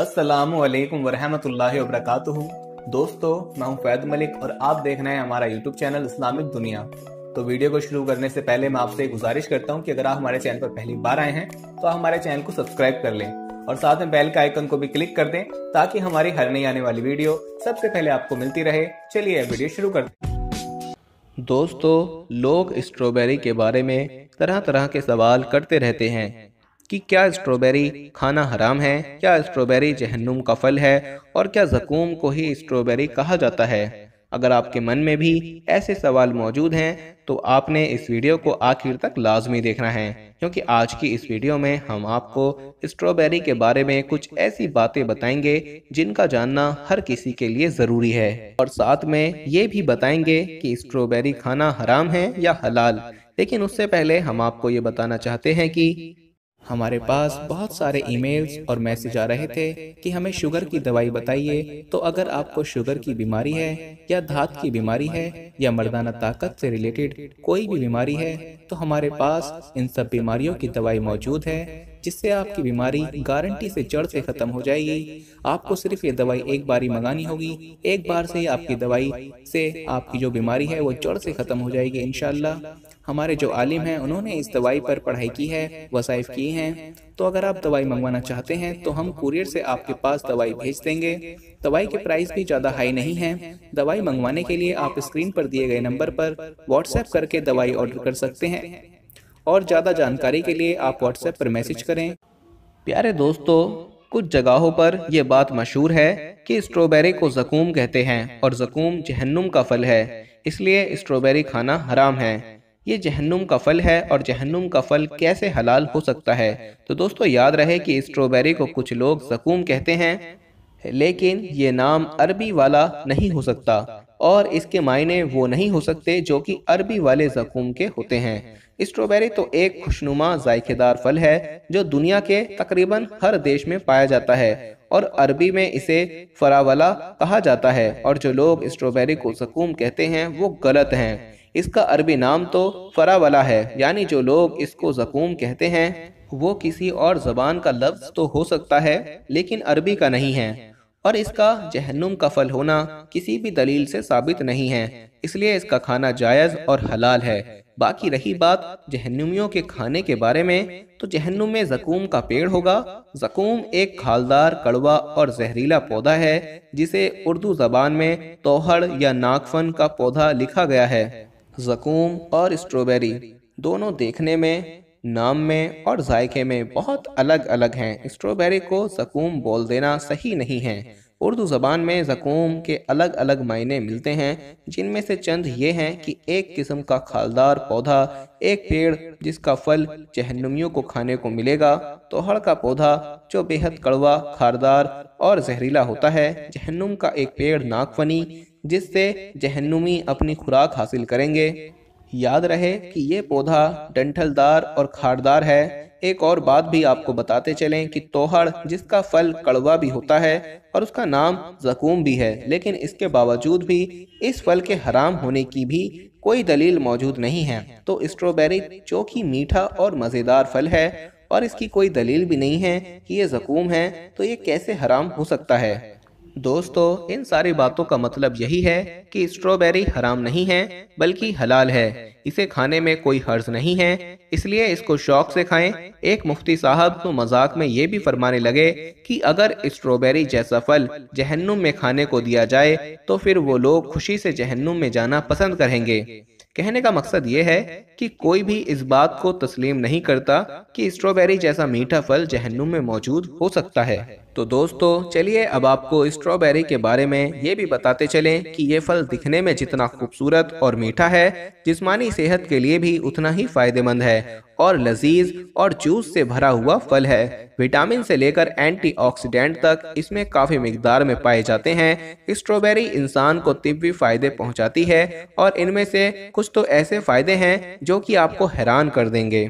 असलकम वरहमतुल्ला वरक दोस्तों मैं हूं फैद मलिक और आप देख रहे हैं हमारा यूट्यूब चैनल इस्लामिक दुनिया तो वीडियो को शुरू करने से पहले मैं आपसे गुजारिश करता हूं कि अगर आप हमारे चैनल पर पहली बार आए हैं तो आप हमारे चैनल को सब्सक्राइब कर लें और साथ में बेल के आइकन को भी क्लिक कर दें ताकि हमारी हर नई आने वाली वीडियो सबसे पहले आपको मिलती रहे चलिए वीडियो शुरू कर दोस्तों लोग स्ट्रॉबेरी के बारे में तरह तरह के सवाल करते रहते हैं कि क्या स्ट्रॉबेरी खाना हराम है क्या स्ट्रॉबेरी जहन्नुम का फल है और क्या जकूम को ही स्ट्रॉबेरी कहा जाता है अगर आपके मन में भी ऐसे सवाल मौजूद हैं तो आपने इस वीडियो को आखिर तक लाजमी देखना है क्योंकि आज की इस वीडियो में हम आपको स्ट्रॉबेरी के बारे में कुछ ऐसी बातें बताएंगे जिनका जानना हर किसी के लिए ज़रूरी है और साथ में ये भी बताएंगे कि स्ट्रॉबेरी खाना हराम है या हलाल लेकिन उससे पहले हम आपको ये बताना चाहते हैं कि हमारे पास बहुत सारे ईमेल्स और मैसेज आ रहे थे कि हमें शुगर की दवाई बताइए तो, तो अगर आपको शुगर की बीमारी है या धात की बीमारी है या मर्दाना ताकत से रिलेटेड कोई भी बीमारी है तो हमारे पास इन सब बीमारियों की दवाई मौजूद है जिससे आपकी बीमारी गारंटी से जड़ से खत्म हो जाएगी आपको सिर्फ ये दवाई एक बार ही मंगानी होगी एक बार से आपकी दवाई से आपकी जो बीमारी है वो जड़ से खत्म हो जाएगी इनशाला हमारे जो आलिम हैं उन्होंने इस दवाई पर पढ़ाई की है वसाइफ की हैं तो अगर आप दवाई मंगवाना चाहते हैं तो हम कुरियर से आपके पास दवाई भेज देंगे दवाई के प्राइस भी ज़्यादा हाई नहीं है दवाई मंगवाने के लिए आप स्क्रीन पर दिए गए नंबर पर व्हाट्सएप करके दवाई ऑर्डर कर सकते हैं और ज़्यादा जानकारी के लिए आप व्हाट्सएप पर मैसेज करें प्यारे दोस्तों कुछ जगहों पर यह बात मशहूर है कि स्ट्रॉबेरी को जकूम कहते हैं और जकूम जहन्नुम का फल है इसलिए स्ट्रॉबेरी खाना हराम है ये जहन्नुम का फल है और जहन्नुम का फल कैसे हलाल हो सकता है तो दोस्तों याद रहे कि स्ट्रॉबेरी को कुछ लोग जकूम कहते हैं लेकिन ये नाम अरबी वाला नहीं हो सकता और इसके मायने वो नहीं हो सकते जो कि अरबी वाले जखूम के होते हैं स्ट्रॉबेरी तो एक खुशनुमा जायकेदार फल है जो दुनिया के तकरीबन हर देश में पाया जाता है और अरबी में इसे फरावला कहा जाता है और जो लोग स्ट्रॉबेरी को सकूम कहते हैं वो गलत हैं इसका अरबी नाम तो फरावला है यानी जो लोग इसको जकूम कहते हैं वो किसी और जबान का लफ्ज़ तो हो सकता है लेकिन अरबी का नहीं है और इसका जहनुम का फल होना किसी भी दलील से साबित नहीं है इसलिए इसका खाना जायज़ और हलाल है बाकी रही बात जहनुमियों के खाने के बारे में तो जहनुम में जकूम का पेड़ होगा जकूम एक खालदार कड़वा और जहरीला पौधा है जिसे उर्दू जबान में तोहड़ या नागफन का पौधा लिखा गया है जकूम और स्ट्रॉबेरी दोनों देखने में नाम में और जायके में बहुत अलग अलग हैं स्ट्रॉबेरी को जकूम बोल देना सही नहीं है उर्दू ज़बान में जकूम के अलग अलग मायने मिलते हैं जिनमें से चंद ये हैं कि एक किस्म का खालदार पौधा एक पेड़ जिसका फल जहनुमियों को खाने को मिलेगा तोहड़ का पौधा जो बेहद कड़वा खारदार और जहरीला होता है जहनुम का एक पेड़ नागफनी जिससे जहनुमी अपनी खुराक हासिल करेंगे याद रहे कि ये पौधा डंठलदार और खारदार है एक और बात भी आपको बताते चलें कि तोहड़ जिसका फल कड़वा भी होता है और उसका नाम जकूम भी है लेकिन इसके बावजूद भी इस फल के हराम होने की भी कोई दलील मौजूद नहीं है तो स्ट्रॉबेरी जो कि मीठा और मज़ेदार फल है और इसकी कोई दलील भी नहीं है कि ये जकूम है तो ये कैसे हराम हो सकता है दोस्तों इन सारी बातों का मतलब यही है कि स्ट्रॉबेरी हराम नहीं है बल्कि हलाल है इसे खाने में कोई हर्ज नहीं है इसलिए इसको शौक से खाएं एक मुफ्ती साहब तो मजाक में ये भी फरमाने लगे कि अगर स्ट्रॉबेरी जैसा फल जहन्नुम में खाने को दिया जाए तो फिर वो लोग खुशी से जहन्नुम में जाना पसंद करेंगे कहने का मकसद ये है कि कोई भी इस बात को तस्लीम नहीं करता कि स्ट्रॉबेरी जैसा मीठा फल जहन्नुम में मौजूद हो सकता है तो दोस्तों चलिए अब आपको स्ट्रॉबेरी के बारे में ये भी बताते चलें कि ये फल दिखने में जितना खूबसूरत और मीठा है जिस्मानी सेहत के लिए भी उतना ही फायदेमंद है और लजीज और जूस से भरा हुआ फल है विटामिन से लेकर एंटी तक इसमें काफी मकदार में पाए जाते हैं स्ट्रॉबेरी इंसान को तिब्बी फायदे पहुँचाती है और इनमें से कुछ कुछ तो ऐसे फ़ायदे हैं जो कि आपको हैरान कर देंगे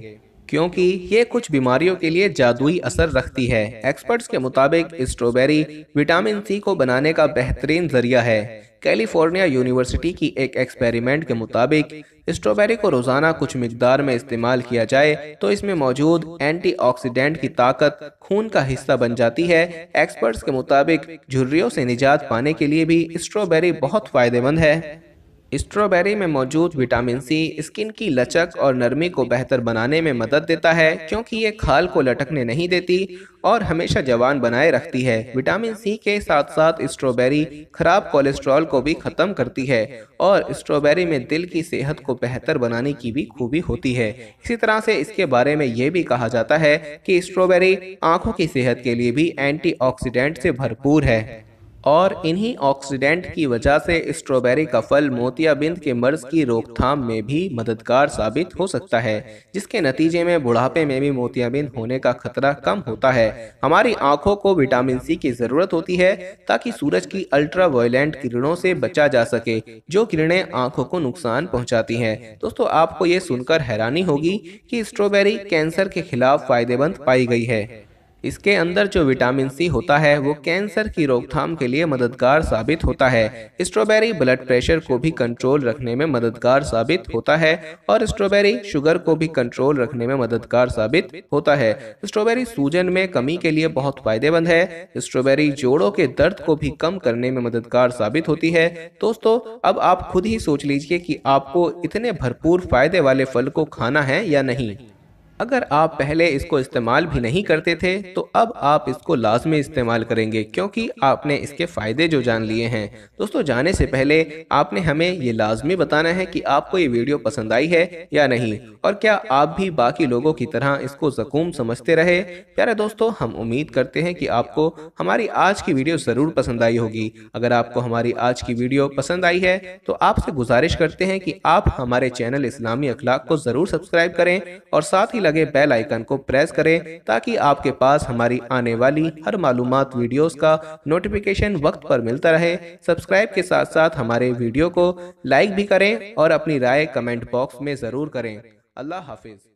क्योंकि ये कुछ बीमारियों के लिए जादुई असर रखती है एक्सपर्ट्स के मुताबिक स्ट्रॉबेरी विटामिन सी को बनाने का बेहतरीन जरिया है कैलिफोर्निया यूनिवर्सिटी की एक एक्सपेरिमेंट के मुताबिक स्ट्रॉबेरी को रोज़ाना कुछ मकदार में इस्तेमाल किया जाए तो इसमें मौजूद एंटीऑक्सीडेंट की ताकत खून का हिस्सा बन जाती है एक्सपर्ट्स के मुताबिक झुर्रियों से निजात पाने के लिए भी स्ट्रॉबेरी बहुत फ़ायदेमंद है स्ट्रॉबेरी में मौजूद विटामिन सी स्किन की लचक और नरमी को बेहतर बनाने में मदद देता है क्योंकि ये खाल को लटकने नहीं देती और हमेशा जवान बनाए रखती है विटामिन सी के साथ साथ स्ट्रॉबेरी खराब कोलेस्ट्रॉल को भी ख़त्म करती है और स्ट्रॉबेरी में दिल की सेहत को बेहतर बनाने की भी खूबी होती है इसी तरह से इसके बारे में ये भी कहा जाता है कि स्ट्रॉबेरी आँखों की सेहत के लिए भी एंटी से भरपूर है और इन्हीं ऑक्सीडेंट की वजह से स्ट्रॉबेरी का फल मोतियाबिंद के मर्ज की रोकथाम में भी मददगार साबित हो सकता है जिसके नतीजे में बुढ़ापे में भी मोतियाबिंद होने का खतरा कम होता है हमारी आंखों को विटामिन सी की ज़रूरत होती है ताकि सूरज की अल्ट्रा वायलेंट किरणों से बचा जा सके जो किरणें आंखों को नुकसान पहुंचाती हैं दोस्तों आपको ये सुनकर हैरानी होगी कि स्ट्रॉबेरी कैंसर के खिलाफ फायदेमंद पाई गई है इसके अंदर जो विटामिन सी होता है वो कैंसर की रोकथाम के लिए मददगार साबित होता है स्ट्रॉबेरी ब्लड प्रेशर को भी कंट्रोल रखने में मददगार साबित होता है और स्ट्रॉबेरी शुगर को भी कंट्रोल रखने में मददगार साबित होता है स्ट्रॉबेरी सूजन में कमी के लिए बहुत फायदेमंद है स्ट्रॉबेरी जोड़ों के दर्द को भी कम करने में मददगार साबित होती है दोस्तों अब आप खुद ही सोच लीजिए कि आपको इतने भरपूर फायदे वाले फल को खाना है या नहीं अगर आप पहले इसको इस्तेमाल भी नहीं करते थे तो अब आप इसको लाजमी इस्तेमाल करेंगे क्योंकि आपने इसके फ़ायदे जो जान लिए हैं दोस्तों जाने से पहले आपने हमें ये लाजमी बताना है कि आपको ये वीडियो पसंद आई है या नहीं और क्या आप भी बाकी लोगों की तरह इसको जकूम समझते रहे प्यारे दोस्तों हम उम्मीद करते हैं कि आपको हमारी आज की वीडियो ज़रूर पसंद आई होगी अगर आपको हमारी आज की वीडियो पसंद आई है तो आपसे गुजारिश करते हैं कि आप हमारे चैनल इस्लामी अखलाक को ज़रूर सब्सक्राइब करें और साथ ही लगे बेल आइकन को प्रेस करें ताकि आपके पास हमारी आने वाली हर मालूम वीडियोस का नोटिफिकेशन वक्त पर मिलता रहे सब्सक्राइब के साथ साथ हमारे वीडियो को लाइक भी करें और अपनी राय कमेंट बॉक्स में ज़रूर करें अल्लाह हाफिज़